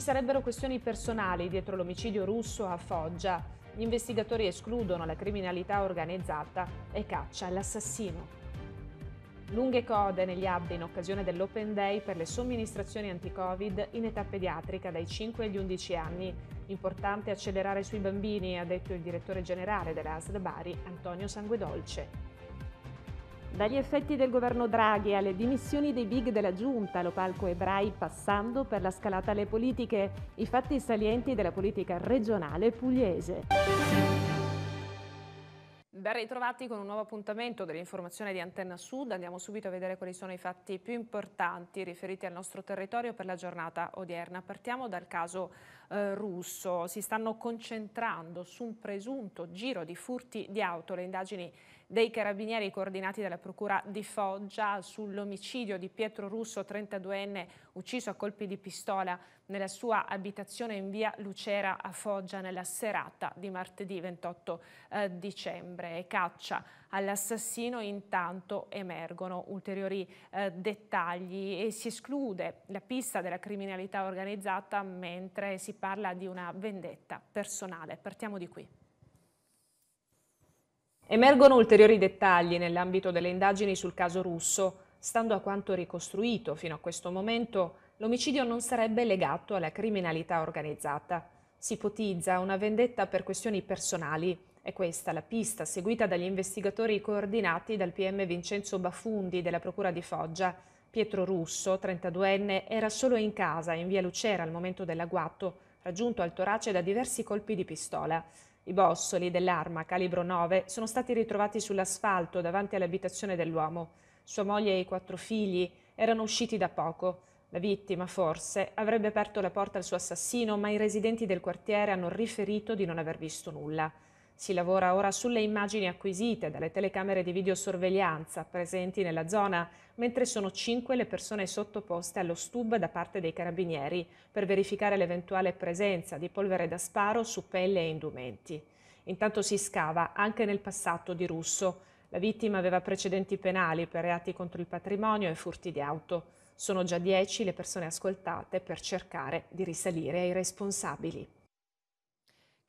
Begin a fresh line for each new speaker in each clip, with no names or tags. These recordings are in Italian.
sarebbero questioni personali dietro l'omicidio russo a Foggia. Gli investigatori escludono la criminalità organizzata e caccia l'assassino. Lunghe code negli hub in occasione dell'Open Day per le somministrazioni anti-Covid in età pediatrica dai 5 agli 11 anni. Importante accelerare sui bambini, ha detto il direttore generale della ASL Bari, Antonio Sanguedolce. Dagli effetti del governo Draghi alle dimissioni dei big della giunta, lo palco ebrai passando per la scalata alle politiche, i fatti salienti della politica regionale pugliese. Ben ritrovati con un nuovo appuntamento dell'informazione di Antenna Sud. Andiamo subito a vedere quali sono i fatti più importanti riferiti al nostro territorio per la giornata odierna. Partiamo dal caso eh, russo. Si stanno concentrando su un presunto giro di furti di auto. Le indagini dei carabinieri coordinati dalla procura di Foggia sull'omicidio di Pietro Russo, 32enne, ucciso a colpi di pistola nella sua abitazione in via Lucera a Foggia nella serata di martedì 28 eh, dicembre. caccia all'assassino intanto emergono ulteriori eh, dettagli e si esclude la pista della criminalità organizzata mentre si parla di una vendetta personale. Partiamo di qui. Emergono ulteriori dettagli nell'ambito delle indagini sul caso russo. Stando a quanto ricostruito fino a questo momento, l'omicidio non sarebbe legato alla criminalità organizzata. Si ipotizza una vendetta per questioni personali è questa la pista seguita dagli investigatori coordinati dal PM Vincenzo Bafundi della Procura di Foggia. Pietro Russo, 32enne, era solo in casa, in via Lucera, al momento dell'agguato, raggiunto al torace da diversi colpi di pistola. I bossoli dell'arma calibro 9 sono stati ritrovati sull'asfalto davanti all'abitazione dell'uomo. Sua moglie e i quattro figli erano usciti da poco. La vittima, forse, avrebbe aperto la porta al suo assassino, ma i residenti del quartiere hanno riferito di non aver visto nulla. Si lavora ora sulle immagini acquisite dalle telecamere di videosorveglianza presenti nella zona, mentre sono cinque le persone sottoposte allo stub da parte dei carabinieri per verificare l'eventuale presenza di polvere da sparo su pelle e indumenti. Intanto si scava anche nel passato di Russo. La vittima aveva precedenti penali per reati contro il patrimonio e furti di auto. Sono già dieci le persone ascoltate per cercare di risalire ai responsabili.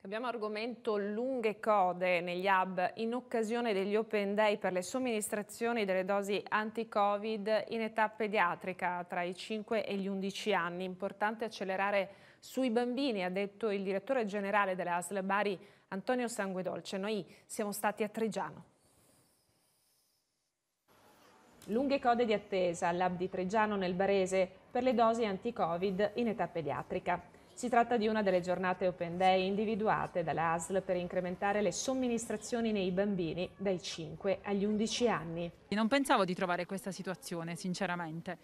Abbiamo argomento lunghe code negli hub in occasione degli open day per le somministrazioni delle dosi anti-covid in età pediatrica tra i 5 e gli 11 anni. Importante accelerare sui bambini, ha detto il direttore generale della ASL Bari Antonio Sanguedolce. Noi siamo stati a Tregiano. Lunghe code di attesa all'hub di Tregiano nel Barese per le dosi anti-covid in età pediatrica. Si tratta di una delle giornate Open Day individuate dalla ASL per incrementare le somministrazioni nei bambini dai 5 agli 11 anni. Non pensavo di trovare questa situazione, sinceramente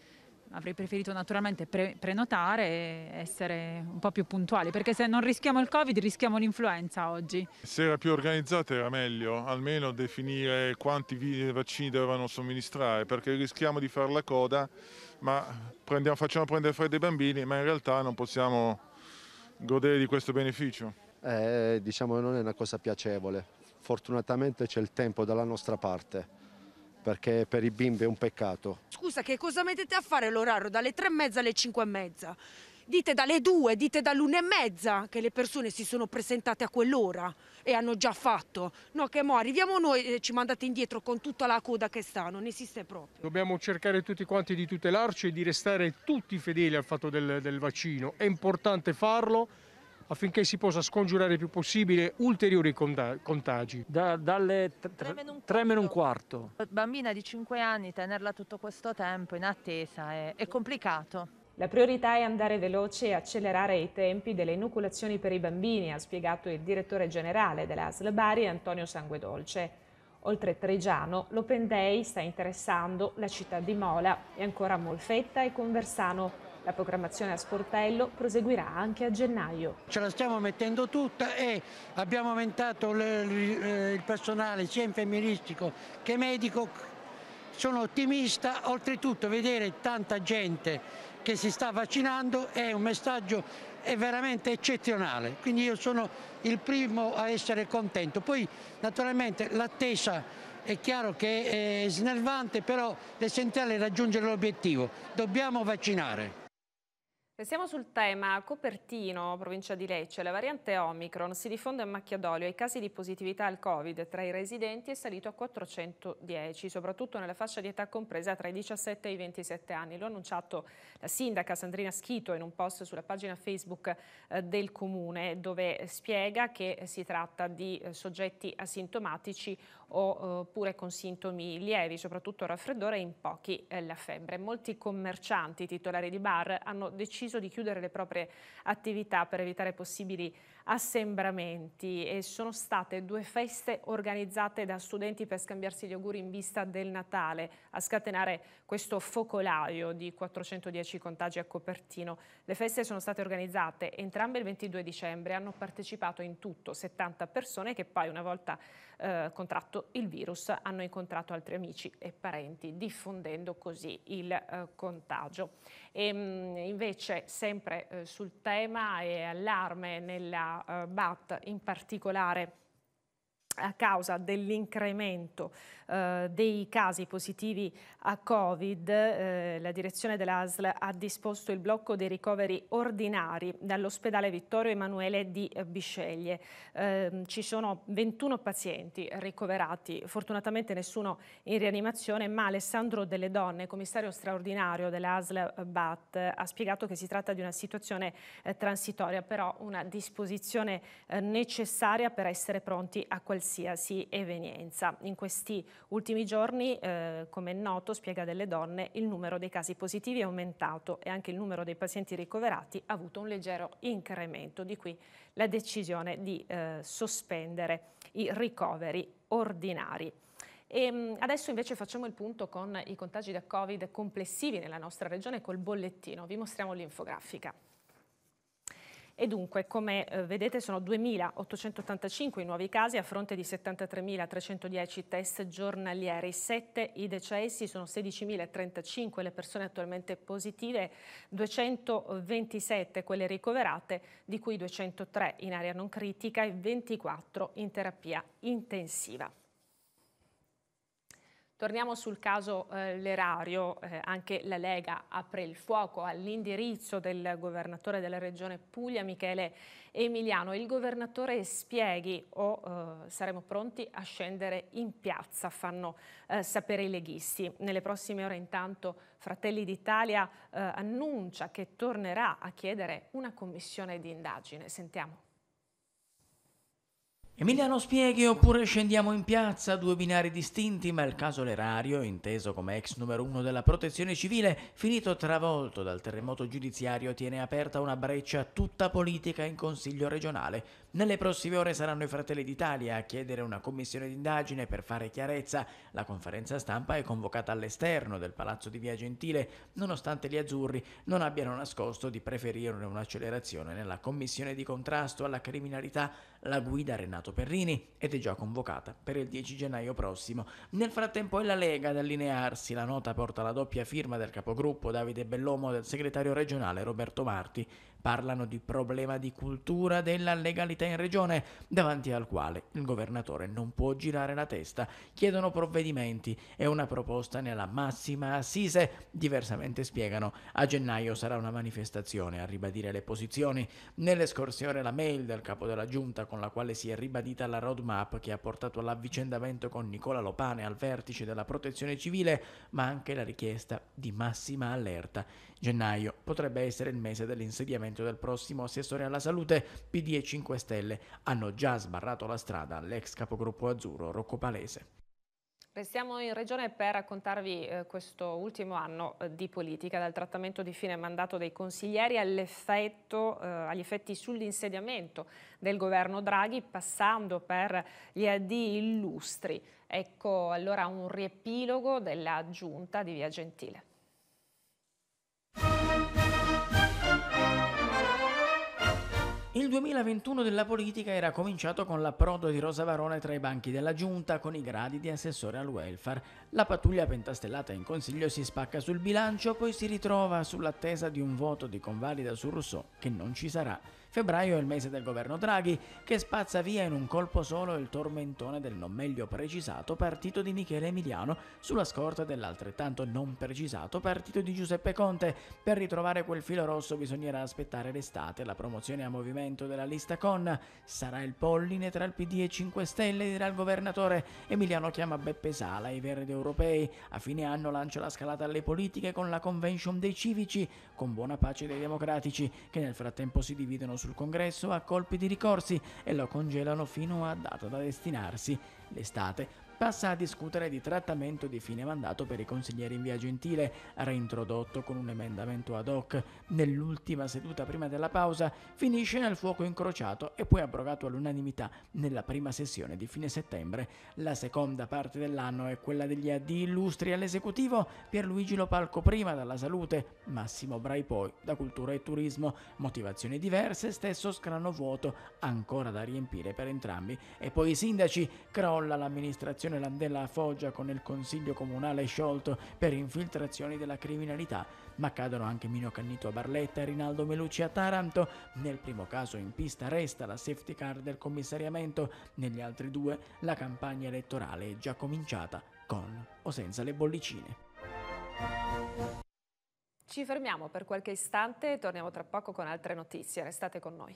avrei preferito naturalmente pre prenotare e essere un po' più puntuali, perché se non rischiamo il Covid rischiamo l'influenza oggi.
Se era più organizzata era meglio, almeno definire quanti vaccini dovevano somministrare, perché rischiamo di fare la coda, ma prendiamo, facciamo prendere freddo i bambini, ma in realtà non possiamo godere di questo beneficio?
Eh, diciamo non è una cosa piacevole, fortunatamente c'è il tempo dalla nostra parte perché per i bimbi è un
peccato.
Scusa, che cosa mettete a fare l'orario dalle tre e mezza alle cinque e mezza? dite dalle due, dite dall'una e mezza che le persone si sono presentate a quell'ora e hanno già fatto. No, che mo arriviamo noi e ci mandate indietro con tutta la coda che sta, non esiste proprio.
Dobbiamo cercare tutti quanti di tutelarci e di restare tutti fedeli al fatto del, del vaccino. È importante farlo affinché si possa scongiurare il più possibile ulteriori contagi. Da, dalle 3 meno un quarto.
Bambina di 5 anni, tenerla tutto questo tempo in attesa è, è complicato. La priorità è andare veloce e accelerare i tempi delle inoculazioni per i bambini, ha spiegato il direttore generale dell'ASL Bari Antonio Sanguedolce. Oltre Tregiano, l'Open Day sta interessando la città di Mola e ancora Molfetta e Conversano. La programmazione a sportello proseguirà anche a gennaio.
Ce la stiamo mettendo tutta e abbiamo aumentato eh, il personale sia infermieristico che medico. Sono ottimista, oltretutto vedere tanta gente che si sta vaccinando è un messaggio è veramente eccezionale, quindi io sono il primo a essere contento. Poi naturalmente l'attesa è chiaro che è snervante, però l'essenziale è raggiungere l'obiettivo, dobbiamo vaccinare.
Siamo sul tema Copertino, provincia di Lecce. La variante Omicron si diffonde a macchia d'olio i casi di positività al Covid tra i residenti è salito a 410, soprattutto nella fascia di età compresa tra i 17 e i 27 anni. Lo ha annunciato la sindaca Sandrina Schito in un post sulla pagina Facebook eh, del comune, dove spiega che si tratta di eh, soggetti asintomatici oppure eh, con sintomi lievi, soprattutto raffreddore e in pochi la febbre. Molti commercianti titolari di bar hanno deciso deciso di chiudere le proprie attività per evitare possibili assembramenti e sono state due feste organizzate da studenti per scambiarsi gli auguri in vista del Natale a scatenare questo focolaio di 410 contagi a Copertino. Le feste sono state organizzate entrambe il 22 dicembre, hanno partecipato in tutto 70 persone che poi una volta eh, contratto il virus hanno incontrato altri amici e parenti diffondendo così il eh, contagio. E, ehm, mh, invece sempre eh, sul tema e allarme nella eh, Bat in particolare a causa dell'incremento eh, dei casi positivi a Covid, eh, la direzione dell'ASL ha disposto il blocco dei ricoveri ordinari dall'ospedale Vittorio Emanuele di Bisceglie. Eh, ci sono 21 pazienti ricoverati, fortunatamente nessuno in rianimazione, ma Alessandro Delle Donne, commissario straordinario dell'ASL BAT, ha spiegato che si tratta di una situazione eh, transitoria, però una disposizione eh, necessaria per essere pronti a qualsiasi qualsiasi evenienza. In questi ultimi giorni, eh, come è noto, spiega delle donne, il numero dei casi positivi è aumentato e anche il numero dei pazienti ricoverati ha avuto un leggero incremento, di qui la decisione di eh, sospendere i ricoveri ordinari. E ehm, adesso invece facciamo il punto con i contagi da Covid complessivi nella nostra regione col bollettino. Vi mostriamo l'infografica. E dunque, come eh, vedete, sono 2.885 i nuovi casi a fronte di 73.310 test giornalieri, 7 i decessi, sono 16.035 le persone attualmente positive, 227 quelle ricoverate, di cui 203 in area non critica e 24 in terapia intensiva. Torniamo sul caso eh, L'Erario, eh, anche la Lega apre il fuoco all'indirizzo del governatore della regione Puglia, Michele Emiliano. Il governatore spieghi o oh, eh, saremo pronti a scendere in piazza, fanno eh, sapere i leghisti. Nelle prossime ore intanto Fratelli d'Italia eh, annuncia che tornerà a chiedere una commissione di indagine. Sentiamo.
Emiliano Spieghi oppure scendiamo in piazza, due binari distinti, ma il caso Lerario, inteso come ex numero uno della protezione civile, finito travolto dal terremoto giudiziario, tiene aperta una breccia tutta politica in Consiglio regionale. Nelle prossime ore saranno i Fratelli d'Italia a chiedere una commissione d'indagine per fare chiarezza. La conferenza stampa è convocata all'esterno del Palazzo di Via Gentile, nonostante gli azzurri non abbiano nascosto di preferirne un'accelerazione nella commissione di contrasto alla criminalità, la guida Renato Renato Perrini ed è già convocata per il 10 gennaio prossimo. Nel frattempo è la Lega ad allinearsi, la nota porta la doppia firma del capogruppo Davide Bellomo e del segretario regionale Roberto Marti parlano di problema di cultura della legalità in regione, davanti al quale il governatore non può girare la testa, chiedono provvedimenti e una proposta nella massima assise, diversamente spiegano. A gennaio sarà una manifestazione a ribadire le posizioni. Nelle scorse ore la mail del capo della giunta con la quale si è ribadita la roadmap che ha portato all'avvicendamento con Nicola Lopane al vertice della protezione civile, ma anche la richiesta di massima allerta. Gennaio potrebbe essere il mese dell'insediamento nominamento del prossimo assessore alla salute, PD e 5 Stelle hanno già sbarrato la strada all'ex capogruppo azzurro Rocco Palese.
Restiamo in regione per raccontarvi eh, questo ultimo anno eh, di politica, dal trattamento di fine mandato dei consiglieri eh, agli effetti sull'insediamento del governo Draghi, passando per gli AD illustri. Ecco allora un riepilogo della giunta di Via Gentile.
Il 2021 della politica era cominciato con l'approdo di Rosa Varone tra i banchi della Giunta con i gradi di assessore al welfare. La pattuglia pentastellata in consiglio si spacca sul bilancio, poi si ritrova sull'attesa di un voto di convalida su Rousseau che non ci sarà. Febbraio è il mese del governo Draghi, che spazza via in un colpo solo il tormentone del non meglio precisato partito di Michele Emiliano sulla scorta dell'altrettanto non precisato partito di Giuseppe Conte. Per ritrovare quel filo rosso bisognerà aspettare l'estate, la promozione a movimento della lista con. Sarà il polline tra il PD e 5 Stelle, dirà il governatore. Emiliano chiama Beppe Sala, i verdi europei. A fine anno lancia la scalata alle politiche con la convention dei civici, con buona pace dei democratici, che nel frattempo si dividono sul congresso a colpi di ricorsi e lo congelano fino a data da destinarsi, l'estate, passa a discutere di trattamento di fine mandato per i consiglieri in via gentile, reintrodotto con un emendamento ad hoc. Nell'ultima seduta prima della pausa finisce nel fuoco incrociato e poi abrogato all'unanimità nella prima sessione di fine settembre. La seconda parte dell'anno è quella degli addi illustri all'esecutivo Pierluigi Lopalco prima dalla salute, Massimo Brai poi da cultura e turismo, motivazioni diverse, stesso scrano vuoto ancora da riempire per entrambi. E poi i sindaci, crolla l'amministrazione Fondazione Landella a Foggia con il Consiglio Comunale sciolto per infiltrazioni della criminalità, ma cadono anche Mino Cannito a Barletta e Rinaldo Melucci a Taranto. Nel primo caso in pista resta la safety car del commissariamento, negli altri due la campagna elettorale è già cominciata, con o senza le bollicine.
Ci fermiamo per qualche istante e torniamo tra poco con altre notizie. Restate con noi.